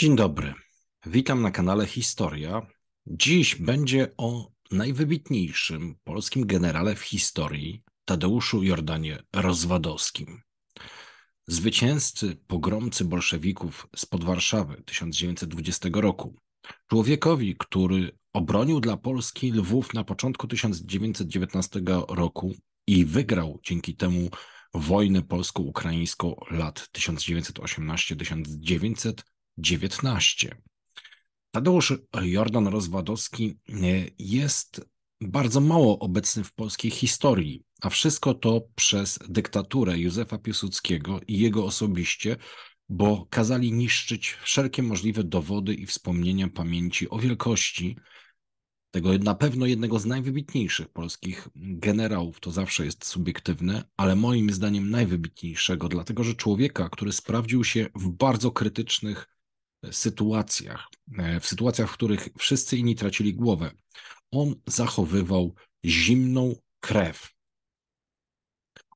Dzień dobry. Witam na kanale Historia. Dziś będzie o najwybitniejszym polskim generale w historii, Tadeuszu Jordanie Rozwadowskim. Zwycięzcy pogromcy bolszewików z pod Warszawy 1920 roku. Człowiekowi, który obronił dla Polski Lwów na początku 1919 roku i wygrał dzięki temu wojnę polsko-ukraińską lat 1918-1900 19. Tadeusz Jordan Rozwadowski e, jest bardzo mało obecny w polskiej historii, a wszystko to przez dyktaturę Józefa Piłsudskiego i jego osobiście, bo kazali niszczyć wszelkie możliwe dowody i wspomnienia pamięci o wielkości tego na pewno jednego z najwybitniejszych polskich generałów, to zawsze jest subiektywne, ale moim zdaniem najwybitniejszego, dlatego że człowieka, który sprawdził się w bardzo krytycznych sytuacjach, e, w sytuacjach, w których wszyscy inni tracili głowę, on zachowywał zimną krew.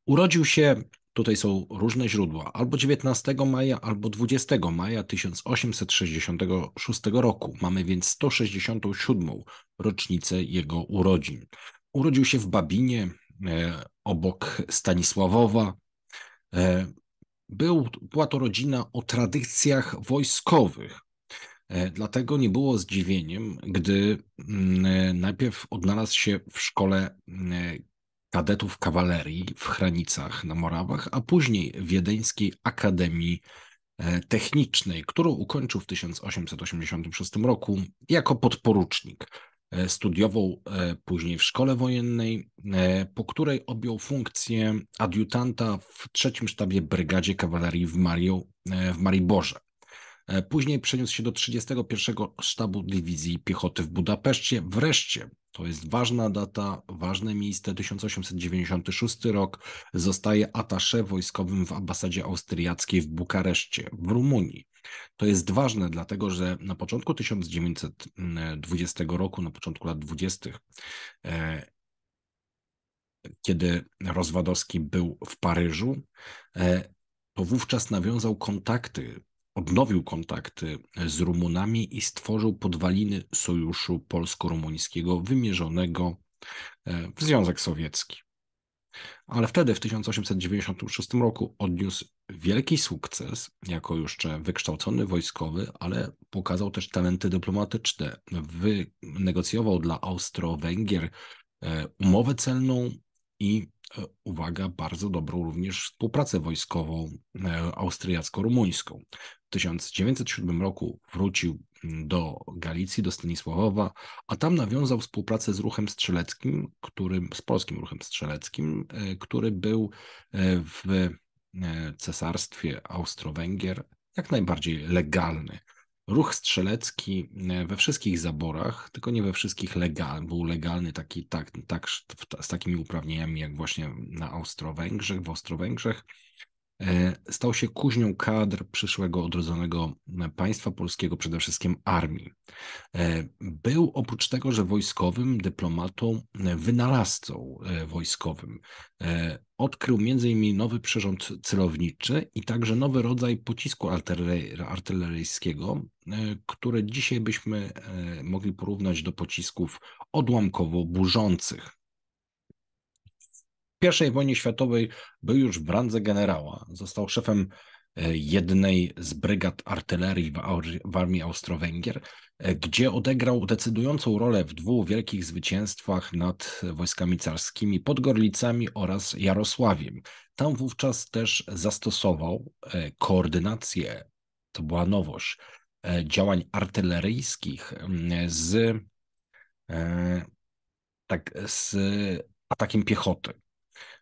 Urodził się, tutaj są różne źródła, albo 19 maja, albo 20 maja 1866 roku. Mamy więc 167. rocznicę jego urodzin. Urodził się w Babinie, e, obok Stanisławowa. E, był, była to rodzina o tradycjach wojskowych. E, dlatego nie było zdziwieniem, gdy mm, e, najpierw odnalazł się w szkole mm, e, kadetów kawalerii w Hranicach na Morawach, a później w Wiedeńskiej Akademii Technicznej, którą ukończył w 1886 roku jako podporucznik. E, studiował e, później w szkole wojennej, e, po której objął funkcję adiutanta w trzecim sztabie brygadzie kawalerii w, Mario, w Mariborze. Później przeniósł się do 31 sztabu dywizji piechoty w Budapeszcie. Wreszcie to jest ważna data, ważne miejsce. 1896 rok zostaje atasze wojskowym w ambasadzie austriackiej w Bukareszcie, w Rumunii. To jest ważne, dlatego że na początku 1920 roku, na początku lat 20., e, kiedy Rozwadowski był w Paryżu, e, to wówczas nawiązał kontakty odnowił kontakty z Rumunami i stworzył podwaliny sojuszu polsko-rumuńskiego wymierzonego e, w Związek Sowiecki. Ale wtedy, w 1896 roku, odniósł wielki sukces jako jeszcze wykształcony wojskowy, ale pokazał też talenty dyplomatyczne. Wynegocjował dla Austro-Węgier e, umowę celną i uwaga, bardzo dobrą również współpracę wojskową e, austriacko-rumuńską. W 1907 roku wrócił mm, do Galicji, do Stanisławowa, a tam nawiązał współpracę z ruchem strzeleckim, którym, z polskim ruchem strzeleckim, e, który był e, w cesarstwie Austro-Węgier jak najbardziej legalny ruch strzelecki e, we wszystkich zaborach, tylko nie we wszystkich legal, był legalny taki, tak, tak, z takimi uprawnieniami jak właśnie na Austro-Węgrzech, w Austro-Węgrzech. E, stał się kuźnią kadr przyszłego odrodzonego e, państwa polskiego, przede wszystkim armii. E, był oprócz tego, że wojskowym, dyplomatą, wynalazcą wojskowym. Odkrył m.in. nowy przyrząd celowniczy i także nowy rodzaj pocisku artyleryjskiego, które dzisiaj byśmy mogli porównać do pocisków odłamkowo burzących. I wojnie światowej był już w randze generała. Został szefem e, jednej z brygad artylerii w armii Austro-Węgier, e, gdzie odegrał decydującą rolę w dwóch wielkich zwycięstwach nad wojskami carskimi pod Gorlicami oraz Jarosławiem. Tam wówczas też zastosował e, koordynację, to była nowość, działań artyleryjskich z, tak, z atakiem piechoty.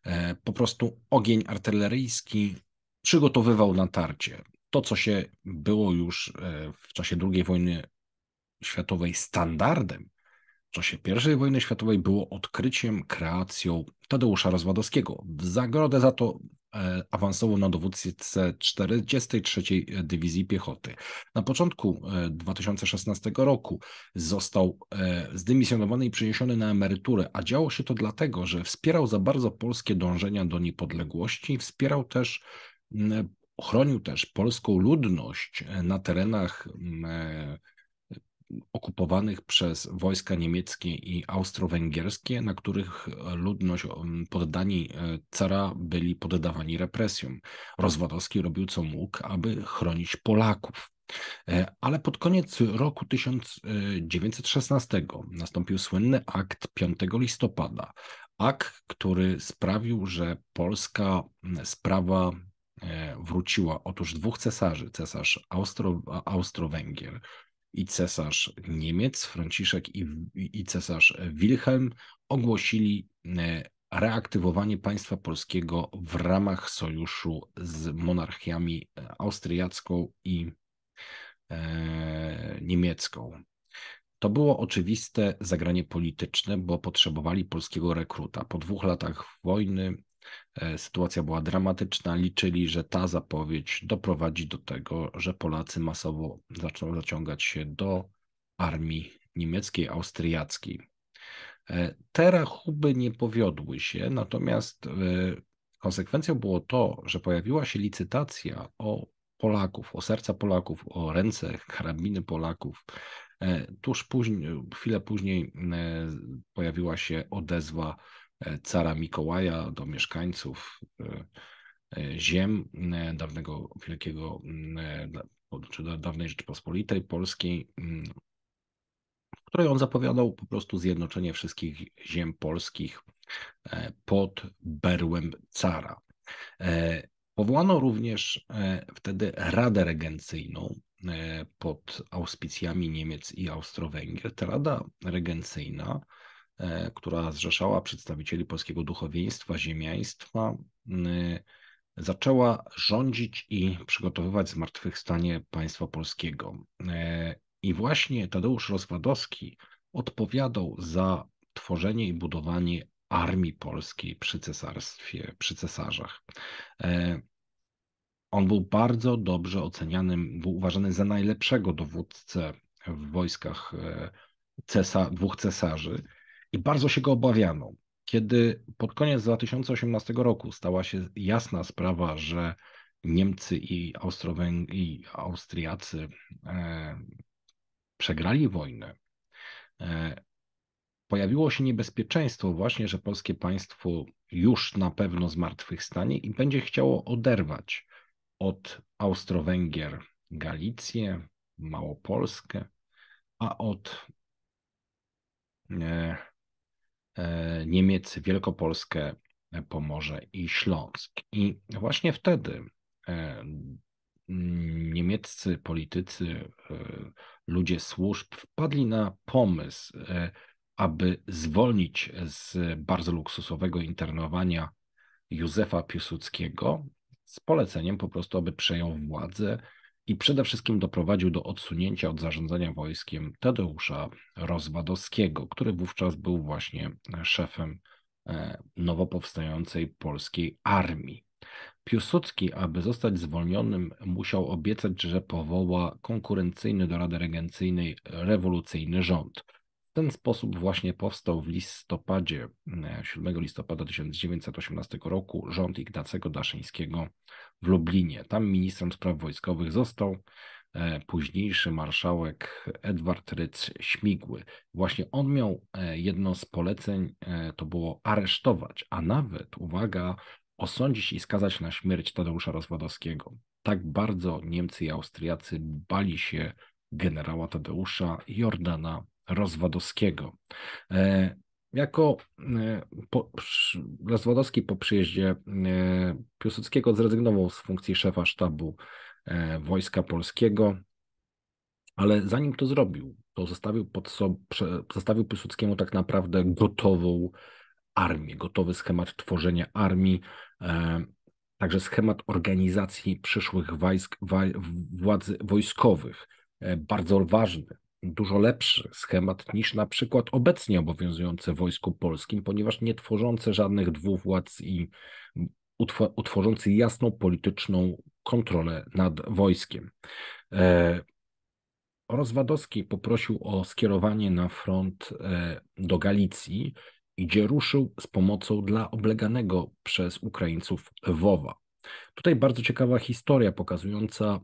E, po prostu ogień artyleryjski przygotowywał natarcie. To, co się było już e, w czasie II wojny światowej standardem, w czasie I wojny światowej było odkryciem, kreacją Tadeusza Rozwadowskiego. W zagrodę za to E, awansował na dowódcę 43. Dywizji Piechoty. Na początku 2016 e, roku został e, zdymisjonowany i przeniesiony na emeryturę, a działo się to dlatego, że wspierał za bardzo polskie dążenia do niepodległości, wspierał też chronił też polską ludność na terenach okupowanych przez wojska niemieckie i austro-węgierskie, na których e, ludność poddani e, cara byli poddawani represjom. Rozwadowski robił co mógł, aby chronić Polaków. E, ale pod koniec roku 1916 nastąpił słynny akt 5 listopada. Akt, który sprawił, że polska sprawa wróciła. Otóż dwóch cesarzy, cesarz Austro, Austro-Węgier i cesarz Niemiec Franciszek i, i cesarz Wilhelm ogłosili e, reaktywowanie państwa polskiego w ramach sojuszu z monarchiami e, austriacką i e, niemiecką. To było oczywiste zagranie polityczne, bo potrzebowali polskiego rekruta. Po dwóch latach wojny E, sytuacja była dramatyczna. Liczyli, że ta zapowiedź doprowadzi do tego, że Polacy masowo zaczną zaciągać się do armii niemieckiej, austriackiej. E, te rachuby nie powiodły się, natomiast e, konsekwencją było to, że pojawiła się licytacja o Polaków, o serca Polaków, o ręce, karabiny Polaków. Tuż później, chwilę później pojawiła się odezwa E, cara Mikołaja do mieszkańców e, e, ziem dawnego wielkiego, czy dawnej Rzeczypospolitej Polskiej, w której on zapowiadał po prostu zjednoczenie wszystkich ziem polskich pod berłem cara. Powołano również wtedy Radę Regencyjną pod auspicjami Niemiec i Austro-Węgier. Ta Rada Regencyjna E, która zrzeszała przedstawicieli polskiego duchowieństwa, ziemiaństwa, y, zaczęła rządzić i przygotowywać zmartwychwstanie państwa polskiego. E, I właśnie Tadeusz Rozwadowski odpowiadał za tworzenie i budowanie armii polskiej przy cesarstwie, przy cesarzach. E, on był bardzo dobrze ocenianym, był uważany za najlepszego dowódcę w wojskach cesa, dwóch cesarzy. I bardzo się go obawiano. Kiedy pod koniec 2018 roku stała się jasna sprawa, że Niemcy i, austro i Austriacy e, przegrali wojnę, e, pojawiło się niebezpieczeństwo właśnie, że polskie państwo już na pewno zmartwychwstanie i będzie chciało oderwać od Austro-Węgier Galicję, Małopolskę, a od e, E, Niemiec, Wielkopolskę, e, Pomorze i Śląsk. I właśnie wtedy e, mm, niemieccy politycy, ludzie służb wpadli na pomysł, aby zwolnić z bardzo luksusowego internowania Józefa Piłsudskiego z poleceniem po prostu, aby przejął władzę i przede wszystkim doprowadził do odsunięcia od zarządzania wojskiem Tadeusza Rozwadowskiego, który wówczas był właśnie e, szefem e, nowo powstającej polskiej armii. Piłsudski, aby zostać zwolnionym, musiał obiecać, że powoła konkurencyjny do Rady Regencyjnej rewolucyjny rząd – ten sposób właśnie powstał w listopadzie, 7 e, listopada 1918 roku, rząd Ignacego Daszyńskiego w Lublinie. Tam ministrem spraw wojskowych został e, późniejszy marszałek Edward Ryc Śmigły. Właśnie on miał e, jedno z poleceń, to było aresztować, a nawet, uwaga, osądzić i skazać na śmierć Tadeusza Rozwadowskiego. Tak bardzo Niemcy i Austriacy bali się generała Tadeusza Jordana Rozwadowskiego. E, jako e, po, Rozwadowski po przyjeździe e, Piłsudskiego zrezygnował z funkcji szefa sztabu Wojska Polskiego, ale zanim to zrobił, to zostawił, pod sobą, zostawił Piłsudskiemu tak naprawdę gotową armię, gotowy schemat tworzenia armii, także schemat organizacji przyszłych wojsk, władz wojskowych, bardzo ważny dużo lepszy schemat niż na przykład obecnie obowiązujące w Wojsku Polskim, ponieważ nie tworzące żadnych władz i utworzący jasną polityczną kontrolę nad wojskiem. E, Rozwadowski poprosił o skierowanie na front e, do Galicji, gdzie ruszył z pomocą dla obleganego przez Ukraińców Wowa. Tutaj bardzo ciekawa historia pokazująca e,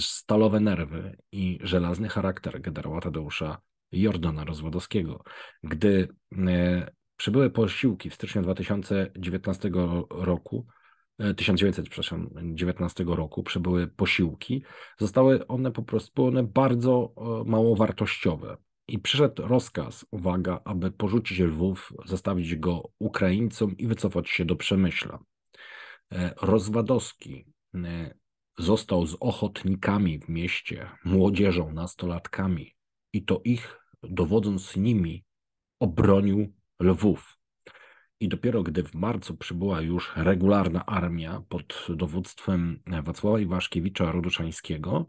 stalowe nerwy i żelazny charakter generała Tadeusza Jordana Rozwadowskiego. Gdy e, przybyły posiłki w styczniu 2019 roku, 1900, e, 19 roku przybyły posiłki, zostały one po prostu były one bardzo mało wartościowe. I przyszedł rozkaz, uwaga, aby porzucić Lwów, zostawić go Ukraińcom i wycofać się do Przemyśla. E, Rozwadowski e, został z ochotnikami w mieście, młodzieżą, nastolatkami i to ich, dowodząc nimi, obronił Lwów. I dopiero gdy w marcu przybyła już regularna armia pod dowództwem Wacława Iwaszkiewicza Roduszańskiego,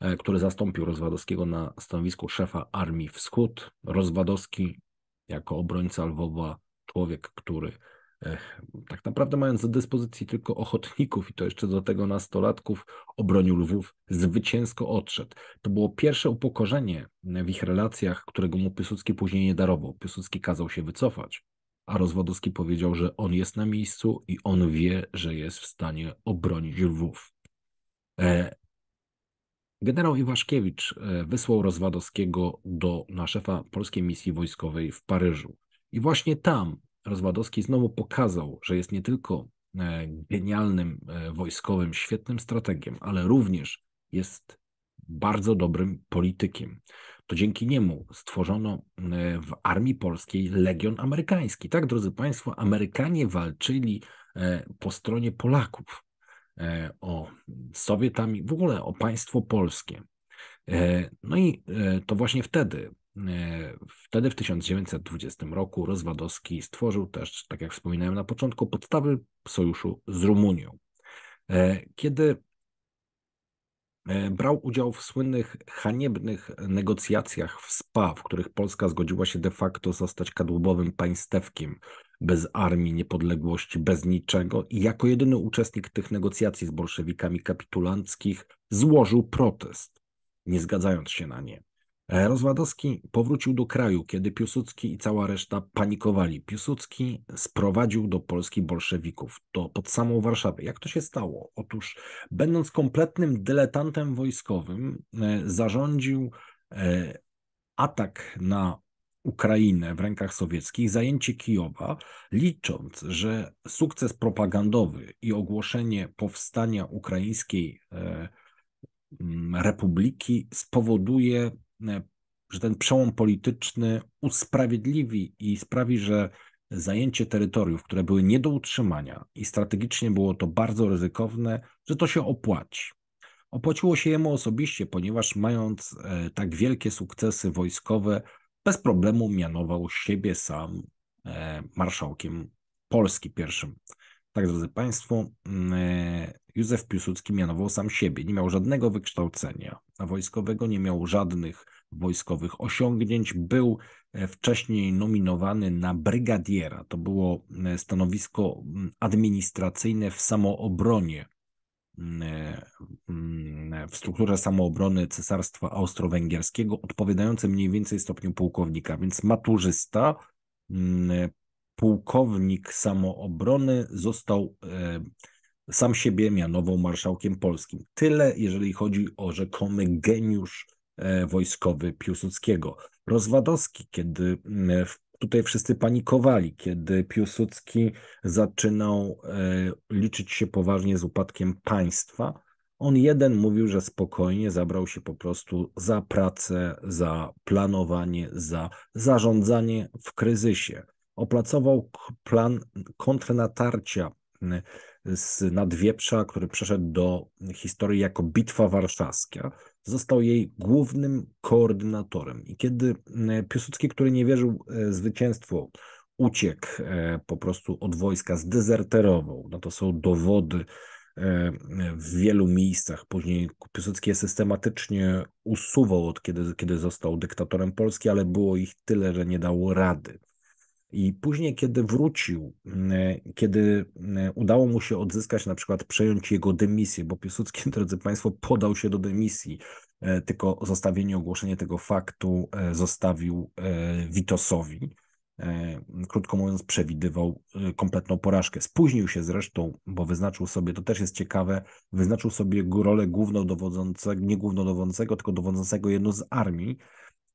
e, który zastąpił Rozwadowskiego na stanowisku szefa Armii Wschód, Rozwadowski jako obrońca Lwowa, człowiek, który tak naprawdę mając do dyspozycji tylko ochotników i to jeszcze do tego nastolatków, obronił Lwów, zwycięsko odszedł. To było pierwsze upokorzenie w ich relacjach, którego mu Piłsudski później nie darował. Piłsudski kazał się wycofać, a Rozwadowski powiedział, że on jest na miejscu i on wie, że jest w stanie obronić Lwów. E, generał Iwaszkiewicz e, wysłał Rozwadowskiego do, na szefa polskiej misji wojskowej w Paryżu. I właśnie tam Rozwadowski znowu pokazał, że jest nie tylko e, genialnym e, wojskowym, świetnym strategiem, ale również jest bardzo dobrym politykiem. To dzięki niemu stworzono e, w armii polskiej Legion Amerykański. Tak, drodzy Państwo, Amerykanie walczyli po stronie Polaków, o Sowietami, w ogóle o państwo polskie. No i to właśnie wtedy E, wtedy w 1920 roku Rozwadowski stworzył też, tak jak wspominałem na początku, podstawy sojuszu z Rumunią. E, kiedy e, brał udział w słynnych, haniebnych negocjacjach w SPA, w których Polska zgodziła się de facto zostać kadłubowym państewkiem bez armii, niepodległości, bez niczego i jako jedyny uczestnik tych negocjacji z bolszewikami kapitulanckich złożył protest, nie zgadzając się na nie. Rozwadowski powrócił do kraju, kiedy Piłsudski i cała reszta panikowali. Piłsudski sprowadził do Polski bolszewików, to pod samą Warszawę. Jak to się stało? Otóż, będąc kompletnym dyletantem wojskowym, e, zarządził e, atak na Ukrainę w rękach sowieckich, zajęcie Kijowa, licząc, że sukces propagandowy i ogłoszenie powstania ukraińskiej e, republiki spowoduje E, że ten przełom polityczny usprawiedliwi i sprawi, że zajęcie terytoriów, które były nie do utrzymania i strategicznie było to bardzo ryzykowne, że to się opłaci. Opłaciło się jemu osobiście, ponieważ mając e, tak wielkie sukcesy wojskowe, bez problemu mianował siebie sam e, marszałkiem Polski pierwszym. Tak, drodzy Państwo, mm, Józef Piłsudski mianował sam siebie, nie miał żadnego wykształcenia wojskowego, nie miał żadnych wojskowych osiągnięć. Był e, wcześniej nominowany na brygadiera. To było e, stanowisko administracyjne w samoobronie, e, w strukturze samoobrony Cesarstwa Austro-Węgierskiego, odpowiadające mniej więcej stopniu pułkownika, więc maturzysta. Pułkownik samoobrony został sam siebie mianował marszałkiem polskim. Tyle, jeżeli chodzi o rzekomy geniusz e, wojskowy Piłsudskiego. Rozwadowski, kiedy mm, tutaj wszyscy panikowali, kiedy Piłsudski zaczynał e, liczyć się poważnie z upadkiem państwa, on jeden mówił, że spokojnie zabrał się po prostu za pracę, za planowanie, za zarządzanie w kryzysie. Opracował plan kontrnatarcia mm, z Nadwieprza, który przeszedł do historii jako Bitwa Warszawska, został jej głównym koordynatorem. I kiedy mm, Piłsudski, który nie wierzył e, zwycięstwu, uciekł e, po prostu od wojska, zdezerterował, no to są dowody e, w wielu miejscach. Później Piłsudski je systematycznie usuwał od kiedy, kiedy został dyktatorem Polski, ale było ich tyle, że nie dało rady. I później, kiedy wrócił, mm, e, kiedy mm, e, udało mu się odzyskać, na przykład przejąć jego dymisję, bo Piłsudski, drodzy Państwo, podał się do dymisji, e, tylko zostawienie, ogłoszenie tego faktu zostawił Witosowi. Krótko mówiąc, przewidywał kompletną porażkę. Spóźnił się zresztą, bo wyznaczył sobie, to też jest ciekawe, wyznaczył sobie rolę głównodowodzącego, nie głównodowodzącego, tylko dowodzącego jedną z armii,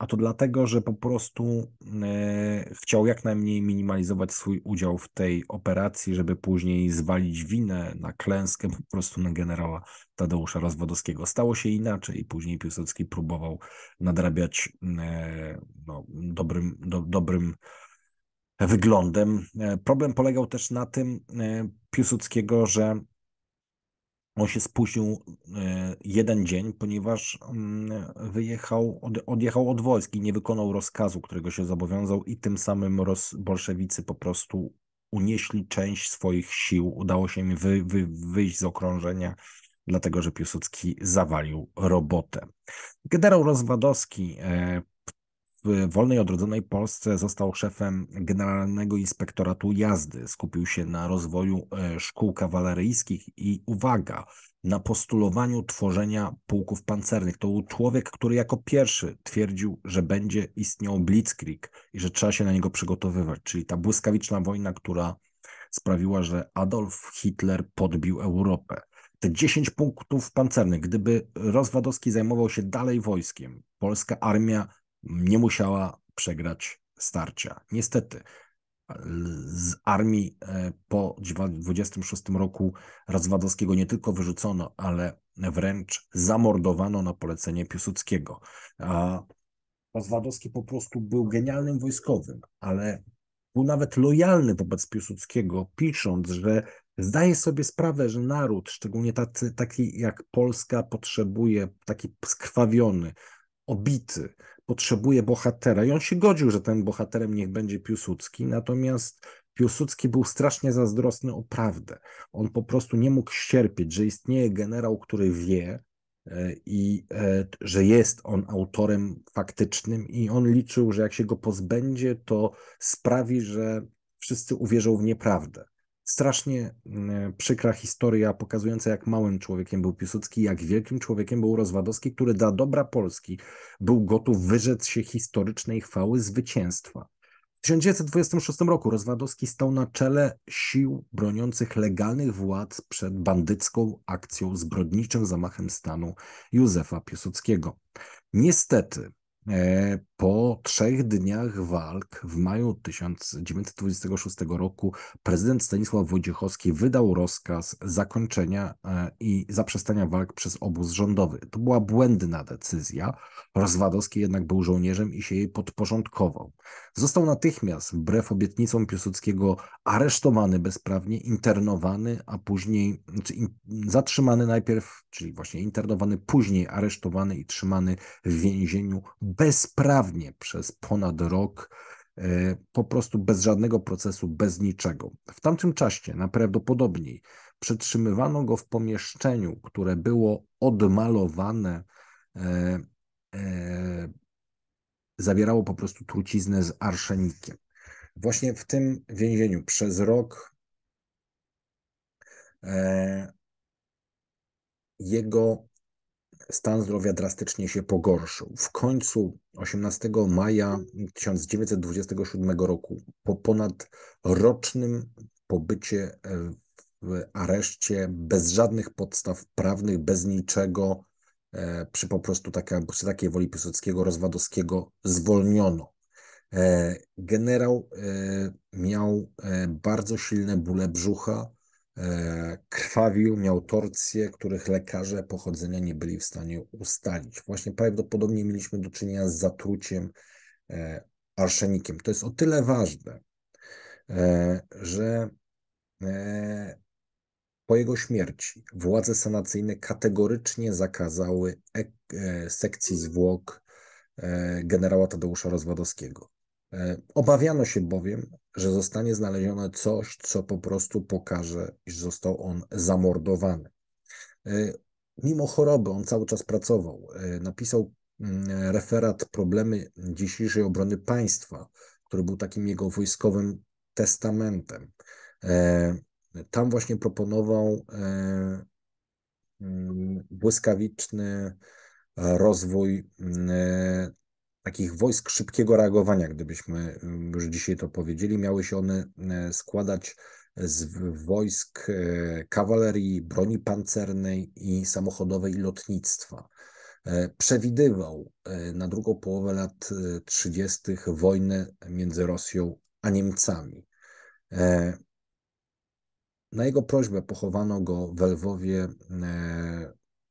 a to dlatego, że po prostu e, chciał jak najmniej minimalizować swój udział w tej operacji, żeby później zwalić winę na klęskę po prostu na generała Tadeusza Rozwodowskiego. Stało się inaczej i później Piłsudski próbował nadrabiać e, no, dobrym, do, dobrym wyglądem. E, problem polegał też na tym Piłsudskiego, że on się spóźnił e, jeden dzień, ponieważ mm, wyjechał, odjechał od wojsk i nie wykonał rozkazu, którego się zobowiązał, i tym samym roz, bolszewicy po prostu unieśli część swoich sił. Udało się im wy, wy, wyjść z okrążenia, dlatego że Piłsudski zawalił robotę. Generał Rozwadowski e, w wolnej, odrodzonej Polsce został szefem Generalnego Inspektoratu Jazdy. Skupił się na rozwoju e, szkół kawaleryjskich i uwaga, na postulowaniu tworzenia pułków pancernych. To był człowiek, który jako pierwszy twierdził, że będzie istniał blitzkrieg i że trzeba się na niego przygotowywać, czyli ta błyskawiczna wojna, która sprawiła, że Adolf Hitler podbił Europę te 10 punktów pancernych, gdyby Rozwadowski zajmował się dalej wojskiem, polska armia nie musiała przegrać starcia. Niestety, z armii e, po 26 roku Razwadowskiego nie tylko wyrzucono, ale wręcz zamordowano na polecenie Piłsudskiego. A Razwadowski po prostu był genialnym wojskowym, ale był nawet lojalny wobec Piłsudskiego, pisząc, że zdaje sobie sprawę, że naród, szczególnie tacy, taki jak Polska, potrzebuje taki skrwawiony, obity, potrzebuje bohatera i on się godził, że ten bohaterem niech będzie Piłsudski, natomiast Piłsudski był strasznie zazdrosny o prawdę. On po prostu nie mógł ścierpieć, że istnieje generał, który wie e, i e, że jest on autorem faktycznym i on liczył, że jak się go pozbędzie, to sprawi, że wszyscy uwierzą w nieprawdę. Strasznie mm, przykra historia pokazująca, jak małym człowiekiem był Piłsudski, jak wielkim człowiekiem był Rozwadowski, który dla dobra Polski był gotów wyrzec się historycznej chwały zwycięstwa. W 1926 roku Rozwadowski stał na czele sił broniących legalnych władz przed bandycką akcją, zbrodniczym zamachem stanu Józefa Piłsudskiego. Niestety, E, po trzech dniach walk w maju 1926 roku prezydent Stanisław Wojciechowski wydał rozkaz zakończenia e, i zaprzestania walk przez obóz rządowy. To była błędna decyzja. Rozwadowski jednak był żołnierzem i się jej podporządkował. Został natychmiast, wbrew obietnicom Piłsudskiego, aresztowany bezprawnie, internowany, a później znaczy zatrzymany najpierw, czyli właśnie internowany, później aresztowany i trzymany w więzieniu bezprawnie przez ponad rok, e, po prostu bez żadnego procesu, bez niczego. W tamtym czasie najprawdopodobniej przetrzymywano go w pomieszczeniu, które było odmalowane, e, e, zawierało po prostu truciznę z arszenikiem. Właśnie w tym więzieniu przez rok e, jego stan zdrowia drastycznie się pogorszył. W końcu 18 maja 1927 roku, po ponad rocznym pobycie e, w areszcie, bez żadnych podstaw prawnych, bez niczego, e, przy po prostu taka, przy takiej woli Piłsudskiego, Rozwadowskiego zwolniono. E, generał miał bardzo silne bóle brzucha, E, krwawił, miał torcje, których lekarze pochodzenia nie byli w stanie ustalić. Właśnie prawdopodobnie mieliśmy do czynienia z zatruciem e, arszenikiem. To jest o tyle ważne, e, że po jego śmierci władze sanacyjne kategorycznie zakazały sekcji zwłok generała Tadeusza Rozwadowskiego. E, obawiano się bowiem, że zostanie znalezione coś, co po prostu pokaże, iż został on zamordowany. E, mimo choroby on cały czas pracował. E, napisał mm, referat Problemy dzisiejszej obrony państwa, który był takim jego wojskowym testamentem. Tam właśnie proponował mm, błyskawiczny rozwój mm, takich wojsk szybkiego reagowania, gdybyśmy mm, już dzisiaj to powiedzieli. Miały się one e, składać z wojsk e, kawalerii, broni pancernej i samochodowej i lotnictwa. E, przewidywał na drugą połowę lat 30. wojnę między Rosją a Niemcami. Na jego prośbę pochowano go w Lwowie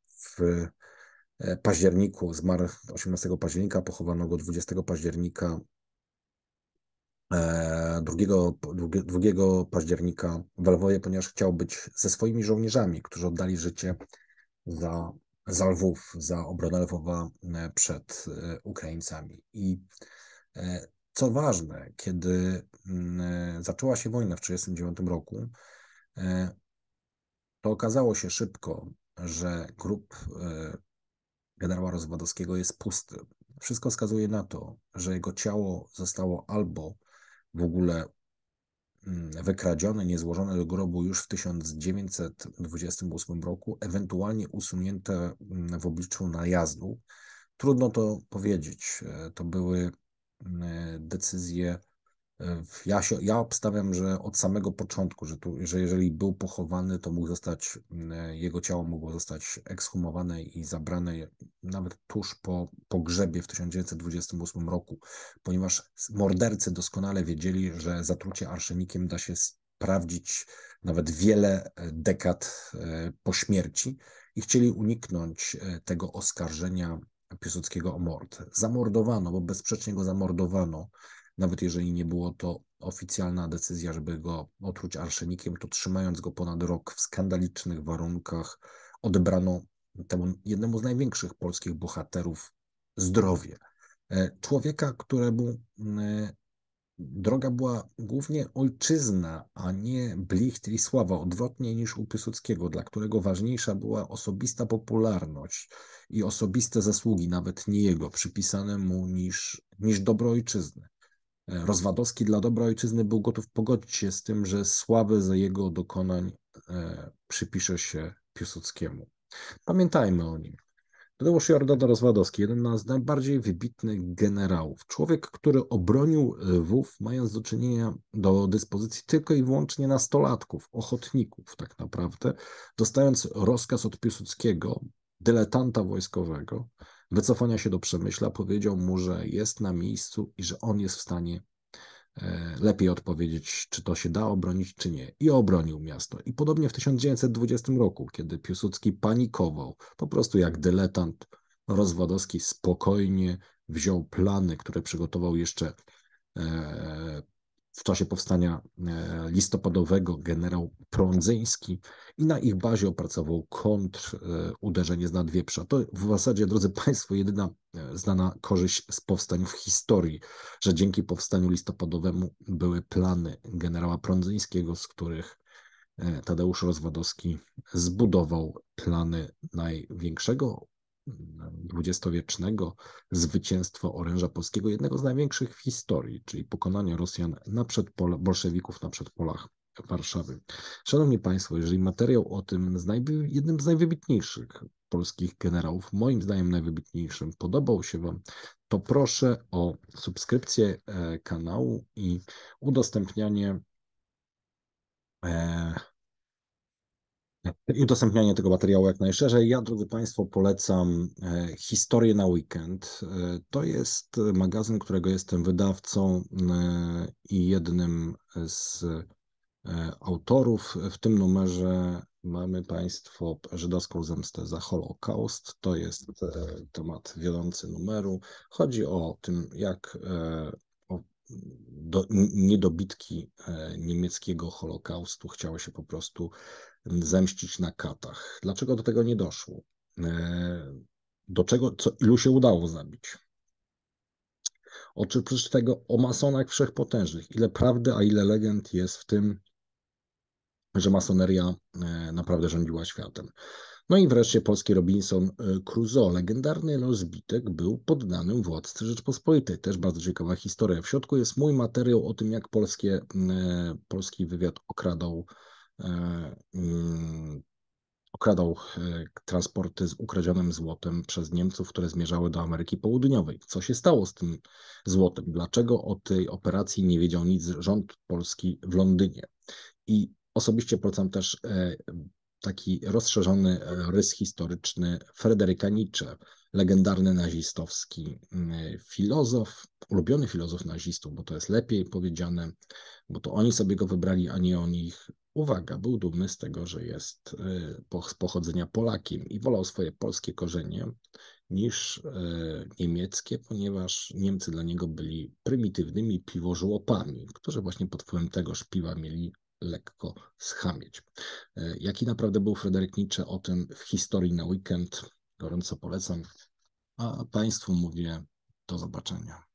w E, październiku, zmarł 18 października, pochowano go 20 października, 2, e, 2 października w Lwowie, ponieważ chciał być ze swoimi żołnierzami, którzy oddali życie za, za Lwów, za obronę Lwowa e, przed Ukraińcami. I co ważne, kiedy mm, zaczęła się wojna w 1939 roku, to okazało się szybko, że grup generała Rozwadowskiego jest pusty. Wszystko wskazuje na to, że jego ciało zostało albo w ogóle mm, wykradzione, niezłożone do grobu już w 1928 roku, ewentualnie usunięte mm, w obliczu najazdu. Trudno to powiedzieć. E, to były mm, decyzje ja, się, ja obstawiam, że od samego początku, że, tu, że jeżeli był pochowany, to mógł zostać, mm, jego ciało mogło zostać ekshumowane i zabrane nawet tuż po pogrzebie w 1928 roku, ponieważ mordercy doskonale wiedzieli, że zatrucie arszenikiem da się sprawdzić nawet wiele e, dekad e, po śmierci i chcieli uniknąć e, tego oskarżenia Piłsudskiego o mord. Zamordowano, bo bezsprzecznie go zamordowano nawet jeżeli nie było to oficjalna decyzja, żeby go otruć arszenikiem, to trzymając go ponad rok w skandalicznych warunkach, odebrano temu jednemu z największych polskich bohaterów zdrowie. E, człowieka, któremu e, droga była głównie ojczyzna, a nie blicht i sława, odwrotnie niż u Piłsudskiego, dla którego ważniejsza była osobista popularność i osobiste zasługi, nawet nie jego, przypisane mu niż, niż dobro ojczyzny. Rozwadowski dla dobra ojczyzny był gotów pogodzić się z tym, że słabe za jego dokonań e, przypisze się Piłsudskiemu. Pamiętajmy o nim. Tadeusz Jordan Rozwadowski, jeden z najbardziej wybitnych generałów. Człowiek, który obronił Lwów, mając do czynienia do dyspozycji tylko i wyłącznie nastolatków, ochotników tak naprawdę, dostając rozkaz od Piłsudskiego, dyletanta wojskowego, wycofania się do Przemyśla, powiedział mu, że jest na miejscu i że on jest w stanie e, lepiej odpowiedzieć, czy to się da obronić, czy nie. I obronił miasto. I podobnie w 1920 roku, kiedy Piłsudski panikował, po prostu jak dyletant, Rozwadowski spokojnie wziął plany, które przygotował jeszcze e, w czasie powstania e, listopadowego generał Prądzyński i na ich bazie opracował kontruderzenie e, z nadwieprza. To w zasadzie, drodzy Państwo, jedyna e, znana korzyść z powstań w historii, że dzięki powstaniu listopadowemu były plany generała Prądzyńskiego, z których Tadeusz Rozwadowski zbudował plany największego dwudziestowiecznego zwycięstwo oręża polskiego, jednego z największych w historii, czyli pokonanie Rosjan na przedpol, bolszewików na przedpolach Warszawy. Szanowni Państwo, jeżeli materiał o tym, z najwy, jednym z najwybitniejszych polskich generałów, moim zdaniem najwybitniejszym, podobał się Wam, to proszę o subskrypcję e, kanału i udostępnianie. E, tak, I udostępnianie tego materiału jak najszerzej. Ja, drodzy Państwo, polecam e, Historię na Weekend. E, to jest magazyn, którego jestem wydawcą e, i jednym z autorów. W tym numerze mamy Państwo żydowską zemstę za Holokaust. To jest temat wiodący numeru. Chodzi o tym, jak do, niedobitki e, niemieckiego Holokaustu chciały się po prostu zemścić na katach. Dlaczego do tego nie doszło? E, do czego, co, ilu się udało zabić? Oprócz tego o masonach wszechpotężnych. Ile prawdy, a ile legend jest w tym, że masoneria e, naprawdę rządziła światem. No i wreszcie polski Robinson e, Crusoe, legendarny rozbitek, był poddanym władcy Rzeczpospolitej. Też bardzo ciekawa historia. W środku jest mój materiał o tym, jak polskie, e, polski wywiad okradał, e, mm, okradał transporty z ukradzionym złotem przez Niemców, które zmierzały do Ameryki Południowej. Co się stało z tym złotem? Dlaczego o tej operacji nie wiedział nic rząd polski w Londynie? I Osobiście polecam też taki rozszerzony e, rys historyczny Frederyka Nietzsche, legendarny nazistowski mm, filozof, ulubiony filozof nazistów, bo to jest lepiej powiedziane, bo to oni sobie go wybrali, a nie on ich. Uwaga, był dumny z tego, że jest e, z pochodzenia Polakiem i wolał swoje polskie korzenie niż e, niemieckie, ponieważ Niemcy dla niego byli prymitywnymi piwożłopami, którzy właśnie pod wpływem tegoż piwa mieli lekko schamieć. E, jaki naprawdę był Fryderyk Nietzsche o tym w historii na weekend, gorąco polecam. A Państwu mówię do zobaczenia.